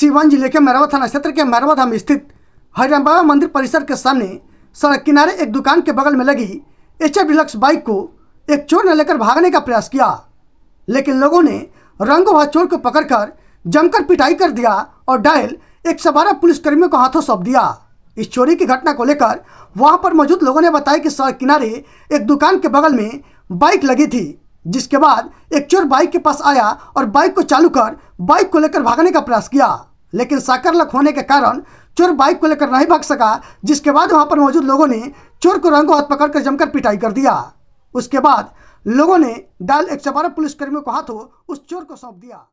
सीवान जिले के मैरवा थाना क्षेत्र के मैरवा धाम स्थित हरिराम बाबा मंदिर परिसर के सामने सड़क किनारे एक दुकान के बगल में लगी एच एफ डिलक्स बाइक को एक चोर ने लेकर भागने का प्रयास किया लेकिन लोगों ने रंगो भाग चोर को पकड़कर जमकर पिटाई कर दिया और डायल एक सौ बारह पुलिसकर्मियों को हाथों सौंप दिया इस चोरी की घटना को लेकर वहां पर मौजूद लोगों ने बताया कि सड़क किनारे एक दुकान के बगल में बाइक लगी थी जिसके बाद एक चोर बाइक के पास आया और बाइक को चालू कर बाइक को लेकर भागने का प्रयास किया लेकिन साकर लक होने के कारण चोर बाइक को लेकर नहीं भाग सका जिसके बाद वहां पर मौजूद लोगों ने चोर को रंगो हाथ पकड़ कर जमकर पिटाई कर दिया उसके बाद लोगों ने डाल एक पुलिसकर्मियों को हाथों उस चोर को सौंप दिया